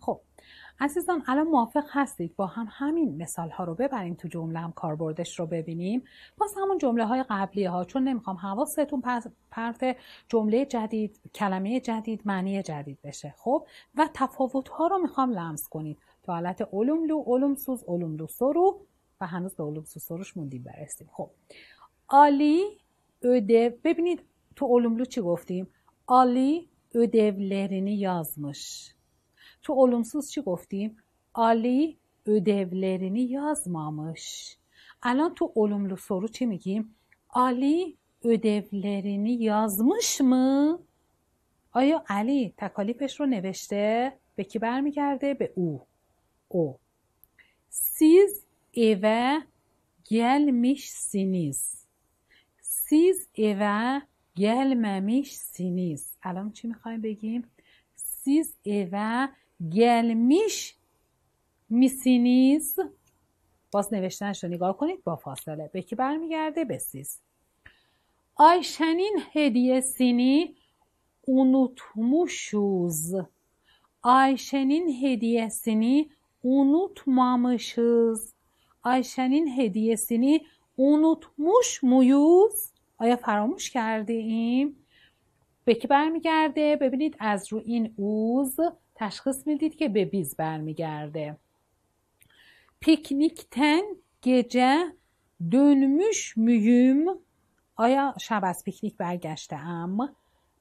خب عزیزان الان موافق هستید با هم همین مثال ها رو ببریم تو جمله هم کاربردش رو ببینیم باز همون جمله های قبلی ها چون نمیخوام حواستون پرت جمله جدید کلمه جدید معنی جدید بشه خب و تفاوت ها رو میخوام لمس کنید تو حالت علوم لو علوم سوز علوم لو سرو و هنوز به علوم سوز سروش موندیم برسیم خب Ali ödev, ببینید تو olumlu چی گفتیم؟ Ali ödevlerini yazmış. تو olumsuz چی گفتیم؟ Ali ödevlerini yazmamış. Alan تو olumlu soru چی میگیم؟ Ali ödevlerini yazmış mı? آیا علی تکالیفش رو نوشته؟ به کی برمیگرده؟ به او. او. Siz eve gelmişsiniz. سیز و گلممیش سینیز الان چی میخوایم بگیم؟ سیز و گلمیش میسینیز باز نوشتنش رو نگاه کنید با فاصله به که برمیگرده به سیز آیشنین هدیه سینی اونو آیشنین هدیه سینی اونو آیشنین هدیه سینی اونو مویوز آیا فراموش کرده ایم؟ به که برمیگرده ببینید از رو این اوز تشخیص میدید که به بیز برمیگرده پیکنیکتن گجه dönmüş میوم، آیا شب از پیکنیک برگشته ام؟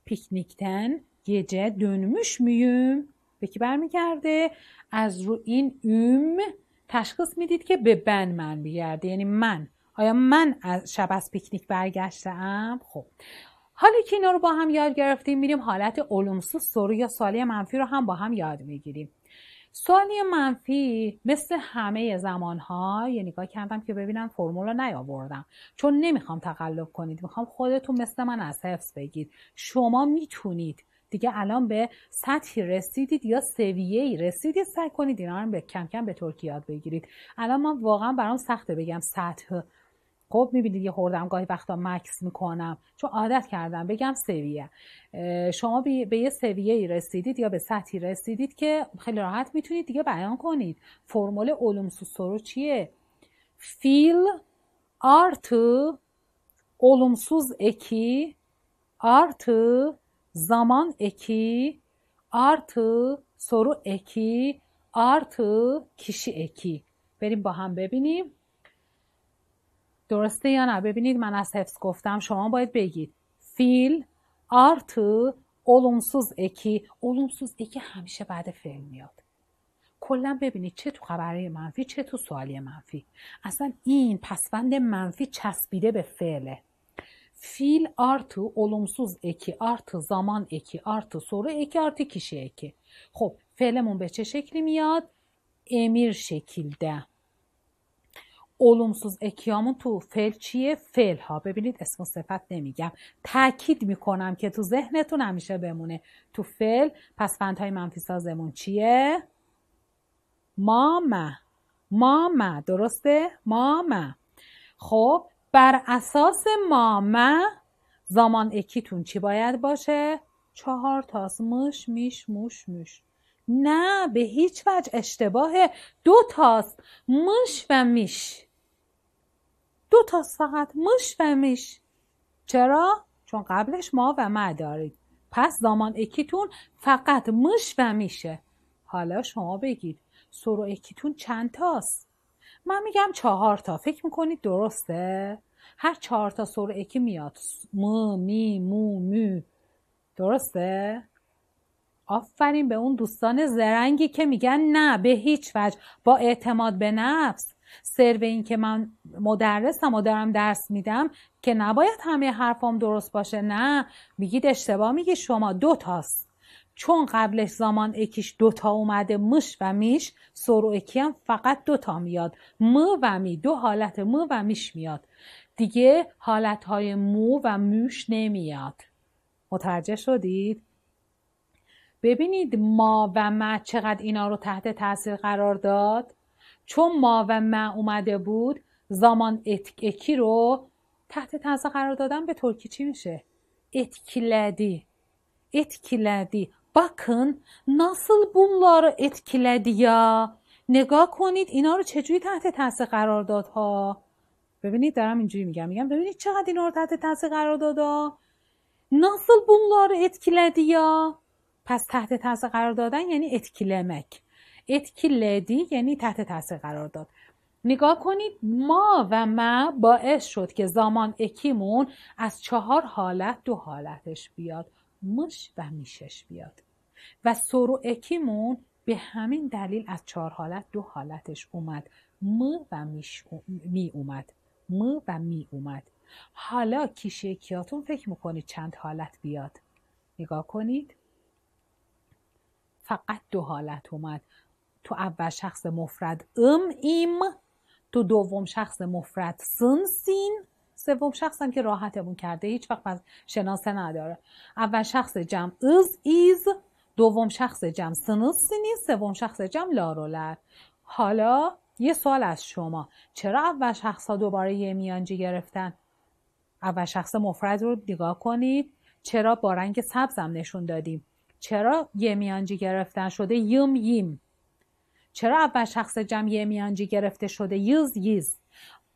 پیکنیکتن گجه دنموش میوم به که برمیگرده؟ از رو این اوم تشخیص میدید که به بن من میگرده یعنی من آیا من از شب از پیکنیک ام خب حالا که اینا رو با هم یاد گرفتیم میریم حالت اولومسو سورو یا سالی منفی رو هم با هم یاد میگیریم سالی منفی مثل همه ها یه نگاه کردم که ببینم فرمول رو نیاوردم چون نمیخوام تقلب کنید میخوام خودتون مثل من از حفظ بگید شما میتونید دیگه الان به سطحی رسیدید یا سویه ای رسیدید سعی کنید اینا رو کم کم به ترکی یاد بگیرید الان من واقعا برام سخته بگم سطح خب میبینید یه خوردم گاهی وقتا مکس میکنم چون عادت کردم بگم سویه شما به یه سویه ای رسیدید یا به سطحی رسیدید که خیلی راحت میتونید دیگه بیان کنید فرمول علوم سرو چیه فیل آرت علومسوز اکی آرت زمان اکی آرت سرو اکی آرت kişi اکی بریم با هم ببینیم. درسته یا نه ببینید من از حفظ گفتم شما باید بگید فیل ارت اولومسوز اکی اولومسوز اکی همیشه بعد فعل میاد کلا ببینید چه تو خبره منفی چه تو سوالی منفی اصلا این پسوند منفی چسبیده به فعله فیل ارت اولومسوز اکی artı زمان اکی artı soru اکی artı kişi اکی خب فعلمون به چه شکلی میاد امیر شکل ده olumsuz اکیامون تو فل چیه فل ها ببینید اسم و صفت نمیگم تاکید میکنم که تو ذهنتون همیشه بمونه تو فل پس های منفی سازمون چیه مامه مامه درسته مامه خب بر اساس ماما زمان اکیتون چی باید باشه چهار تاس مش میش موش موش نه به هیچ وجه اشتباه دو تاست مش و میش دو تا فقط مش و میش چرا؟ چون قبلش ما و ما دارید پس زمان اکیتون فقط مش و میشه حالا شما بگید سرو اکیتون چند تاست؟ من میگم چهار تا فکر میکنید درسته؟ هر چهار تا سرو اکی میاد م می مو مو درسته؟ آفرین به اون دوستان زرنگی که میگن نه به هیچ وجه با اعتماد به نفس به این که من مدرسم و دارم درس میدم که نباید همه حرفام درست باشه نه میگید اشتباه میگی شما دو تاست چون قبلش زمان اکیش دوتا اومده مش و میش سرو اکی هم فقط دوتا میاد م و می دو حالت م و میش میاد دیگه حالت های مو و موش نمیاد متوجه شدید؟ ببینید ما و ما چقدر اینا رو تحت تاثیر قرار داد چون ما و من اومده بود زمان اتکی رو تحت تنسا قرار دادن به ترکی چی میشه؟ اتکیلدی اتکیلدی باکن نسل بونلار اتکیلدی یا نگاه کنید اینا رو چجوری تحت تاثیر قرار داد ها ببینید دارم اینجوری میگم میگم ببینید چقدر اینا رو تحت تاثیر قرار داد ها نسل بونلار اتکیلدی یا پس تحت تاثیر قرار دادن یعنی اتکیلمک اتکی لدی یعنی تحت تاثیر قرار داد نگاه کنید ما و ما باعث شد که زمان اکیمون از چهار حالت دو حالتش بیاد مش و میشش بیاد و سرو اکیمون به همین دلیل از چهار حالت دو حالتش اومد م و می اومد م و می اومد حالا کیشه کیاتون فکر میکنید چند حالت بیاد نگاه کنید فقط دو حالت اومد تو اول شخص مفرد ام ایم تو دوم شخص مفرد سن سین سوم شخص هم که راحتمون کرده هیچ وقت پس شناسه نداره اول شخص جمع از ایز دوم شخص جمع سن سینی سوم شخص جمع لارولر حالا یه سوال از شما چرا اول شخص ها دوباره یه میانجی گرفتن اول شخص مفرد رو نگاه کنید چرا با رنگ سبزم نشون دادیم چرا یه میانجی گرفتن شده یم یم چرا اول شخص جمعی میانجی گرفته شده یز یز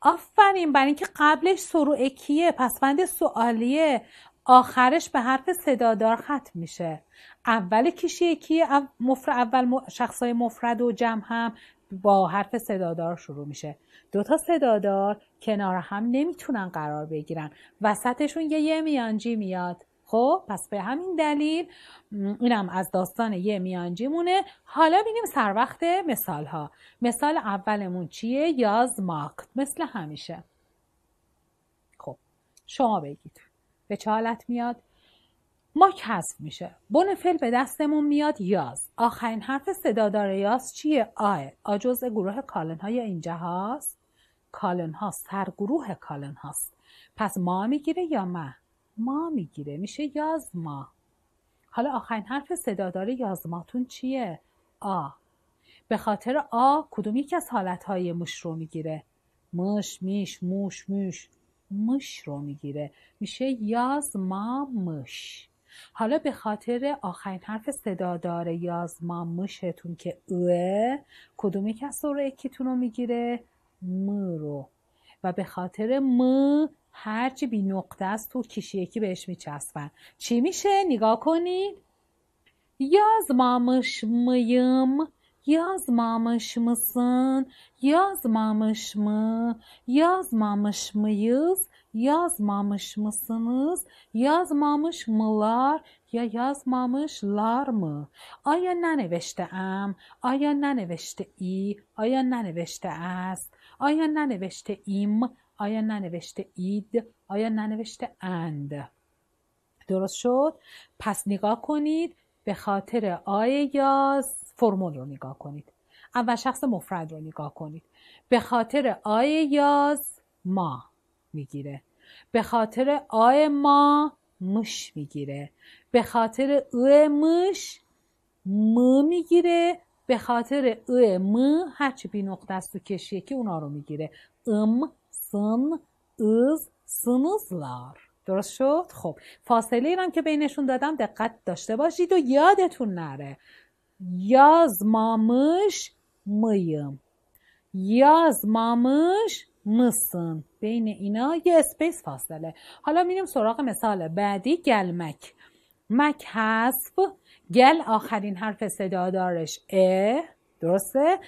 آفرین برای اینکه قبلش سروع پس بند سوالیه آخرش به حرف صدادار ختم میشه اول کیشی اکیه مفرد اول شخصای مفرد و جمع هم با حرف صدادار شروع میشه دوتا صدادار کنار هم نمیتونن قرار بگیرن وسطشون یه یه میانجی میاد خب پس به همین دلیل اینم از داستان یه میانجی مونه حالا بینیم سر وقت مثال ها مثال اولمون چیه یاز ماکت مثل همیشه خب شما بگید به چه حالت میاد ما کسب میشه بن فل به دستمون میاد یاز آخرین حرف صدادار یاز چیه آه آ گروه کالن های اینجا هاست کالن ها گروه کالن هاست پس ما میگیره یا من ما میگیره میشه یازما حالا آخرین حرف صدادار یازماتون چیه؟ آ به خاطر آ کدوم یکی از حالتهای مش رو میگیره؟ مش میش موش موش مش رو میگیره میشه یازما مش حالا به خاطر آخرین حرف صدادار یازما مشتون که اوه کدوم یکی از سوره اکیتون رو میگیره مرو رو و به خاطر م هرچی بی نقطه است کشی یکی بهش میچسبن چی میشه نگاه کنید یاز مامش م mısın? مامش میز یاز مامش مسنز یاز مامش ملار یا مامش لار م آیا ننوشته ام آیا ننوشته ای آیا ننوشته است آیا ننوشته ایم آیا ننوشته اید آیا ننوشته اند درست شد پس نگاه کنید به خاطر آی یاز فرمول رو نگاه کنید اول شخص مفرد رو نگاه کنید به خاطر آی یاز ما میگیره به خاطر آی ما مش میگیره به خاطر او مش م میگیره به خاطر هر هرچی بی نقطه است تو کشیه که اونا رو میگیره ام سن از سنوزلار درست شد؟ خب فاصله ایرم که بینشون دادم دقت داشته باشید و یادتون نره یازمامش یاز یازمامش مسن. بین اینا یه اسپیس فاصله حالا میریم سراغ مثال بعدی گلمک مک حذف گل آخرین حرف صدادارش ا درسته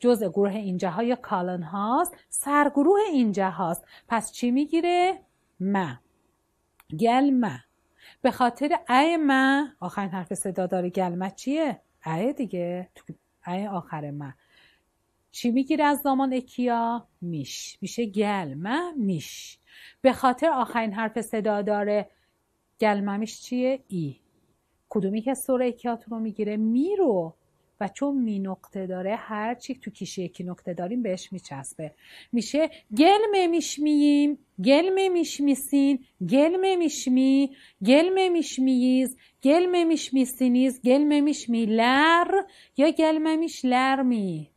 جزء گروه اینجه های کالن هاست سرگروه اینجه هاست پس چی میگیره؟ م گل م به خاطر ای م آخرین حرف داره گل م چیه؟ ای دیگه ای آخر م چی میگیره از زمان اکیا؟ میش میشه گل م میش به خاطر آخرین حرف صدا داره گلممش چیه ای کدومی که سوریکیات رو میگیره می رو و چون می نقطه داره هر چی تو کیشی یکی نقطه داریم بهش میچسبه میشه گلمه میشمیم گلمه میشمیسین گلمه میشمی گلمه میشمیز گلمه میشمیسینیز گلمه میلر یا لر می.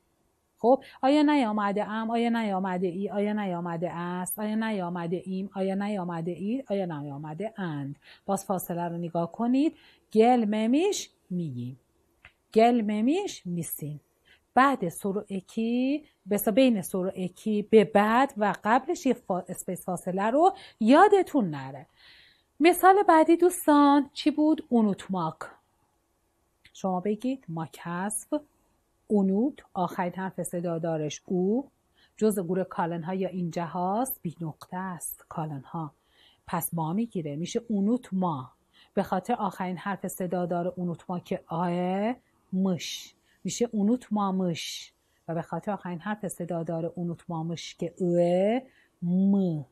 خب آیا نیامده ام آیا نیامده ای آیا نیامده است آیا نیامده ایم آیا نیامده ای آیا نیامده اند باز فاصله رو نگاه کنید گلممیش میگیم میش میسین بعد سورو اکی بسا بین سورو اکی به بعد و قبلش یه فا... اسپیس فاصله رو یادتون نره مثال بعدی دوستان چی بود اونوتماک شما بگید کسب، اونوت آخرین حرف صدادارش او جز گروه کالن ها یا این هاست بی نقطه است کالن ها پس ما میگیره میشه اونوت ما به خاطر آخرین حرف صدادار اونوت ما که آه مش میشه اونوت ما مش و به خاطر آخرین حرف صدادار اونوت ما مش که اوه م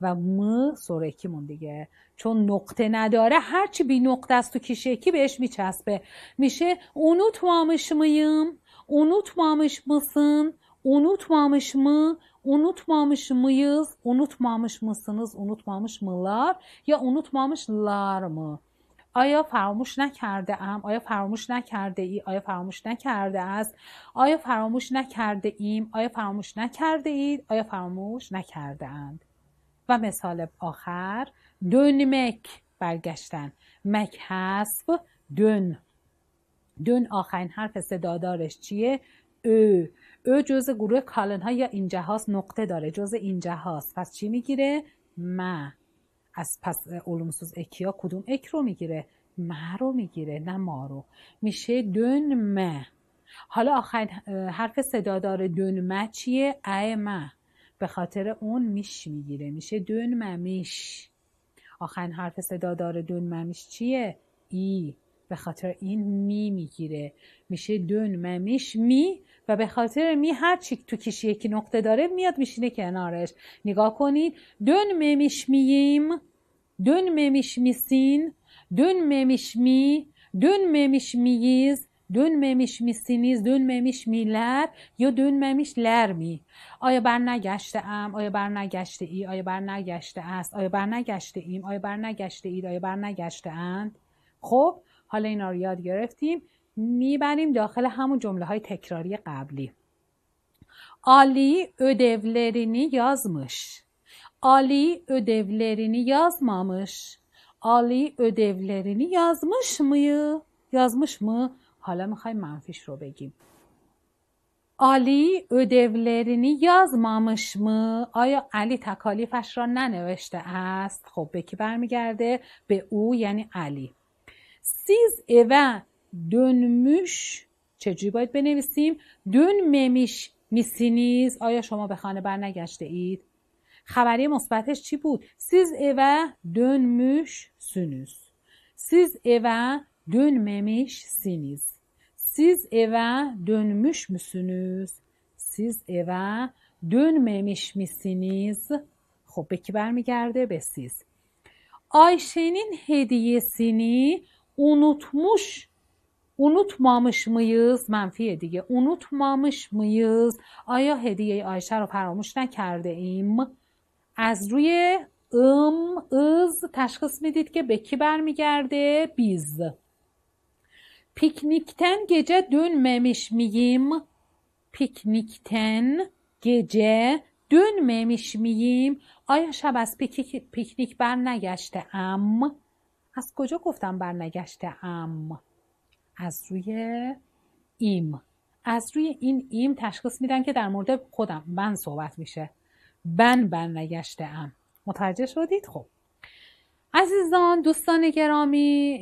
و م سرکیمون دیگه چون نقطه نداره هرچی بی نقطه است تو کیشکی بهش میچسبه میشه اونو توامش میم اونو توامش مısın unutmamış mı unutmamış mıyız unutmamış mısınız unutmamış mılar یا unutmamışlar mı آیا فراموش نکرده ام آیا فراموش نکرده ای آیا فراموش نکرده است آیا فراموش نکرده ایم آیا فراموش نکرده اید آیا فراموش نکرده اند و مثال آخر دون مک برگشتن مک هست دون دون آخرین حرف صدادارش چیه او او جزء گروه کالن ها یا اینجا هاست نقطه داره جزء اینجا هاست پس چی میگیره ما از پس علومسوز اکیا کدوم اک رو میگیره ما رو میگیره نه ما رو میشه دون ما حالا آخرین حرف صدادار دون ما چیه ا ما به خاطر اون میش میگیره میشه دون ممیش آخرین حرف صدا داره دون ممیش چیه ای به خاطر این می میگیره میشه دون ممیش می و به خاطر می هر چی تو کیش یکی نقطه داره میاد میشینه کنارش نگاه کنید دون ممیش مییم دون ممیش میسین دون ممیش می دون ممیش مییز dönmemiş misiniz dönmemiş میلر یا دونممیش لر می آیا نگشته ام آیا بر نگشته ای آیا بر نگشته است آیا بر نگشته ایم آیا بر نگشته اید آیا بر نگشته اند خب حالا اینا رو یاد گرفتیم میبریم داخل همون جمله های تکراری قبلی آلی ödevlerini yazmış. آلی ödevlerini yazmamış. آلی ödevlerini yazmış mı? Yazmış mı? حالا میخوایم منفیش رو بگیم. آلی ادولرینی یاز mı? آیا علی تکالیفش را ننوشته است؟ خب به کی برمیگرده؟ به او یعنی علی. سیز eve دونموش چجوری باید بنویسیم؟ ممیش میسینیز آیا شما به خانه برنگشته اید؟ خبری مثبتش چی بود؟ Siz دونموش سونوس سیز Siz دون ممیش سینیز Siz evə müsünüz? Siz evə dönməmiş misiniz? Xoş ki bərmigərdə be siz. Ayşənin hədiyyəsini unutmuş unutmamış mıyız? Mənfi hədiyyə. Unutmamış mıyız? Aya hədiyyə Ayşə rə fərmuş nə kərdə im? Az ruy ım ız təşxis midid ki, be ki bərmigərdə biz. Piknikten gece dönmemiş miyim? گجه gece دونممیش میگیم آیا شب از پیک... پیکنیک نگشته ام؟ از کجا گفتم بر نگشته ام؟ از روی ایم از روی این ایم تشخیص میدن که در مورد خودم من صحبت میشه من نگشته ام متوجه شدید؟ خب عزیزان دوستان گرامی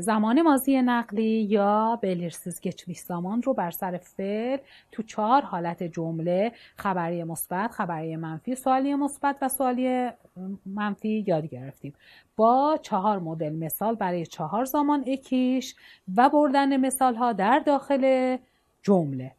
زمان مازی نقلی یا بلیرسیز گذشته زمان رو بر سر فعل تو چهار حالت جمله خبری مثبت، خبری منفی، سوالی مثبت و سوالی منفی یاد گرفتیم. با چهار مدل مثال برای چهار زمان اکیش و بردن مثال ها در داخل جمله.